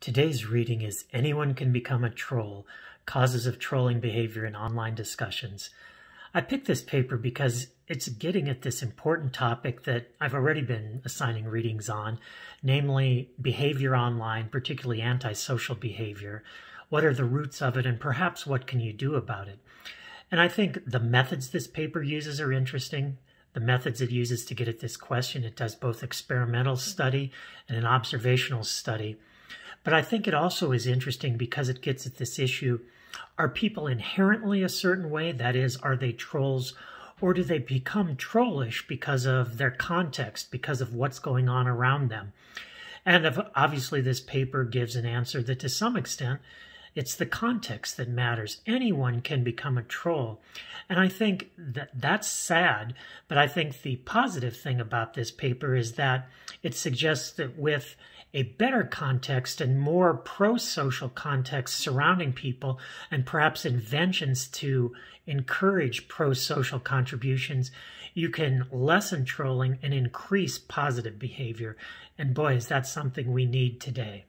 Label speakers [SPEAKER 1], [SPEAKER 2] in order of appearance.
[SPEAKER 1] Today's reading is Anyone Can Become a Troll Causes of Trolling Behavior in Online Discussions. I picked this paper because it's getting at this important topic that I've already been assigning readings on, namely behavior online, particularly antisocial behavior. What are the roots of it, and perhaps what can you do about it? And I think the methods this paper uses are interesting the methods it uses to get at this question. It does both experimental study and an observational study. But I think it also is interesting because it gets at this issue are people inherently a certain way? That is, are they trolls? Or do they become trollish because of their context, because of what's going on around them? And obviously, this paper gives an answer that to some extent it's the context that matters. Anyone can become a troll. And I think that that's sad, but I think the positive thing about this paper is that it suggests that with a better context and more pro social context surrounding people, and perhaps inventions to encourage pro social contributions, you can lessen trolling and increase positive behavior. And boy, is that something we need today.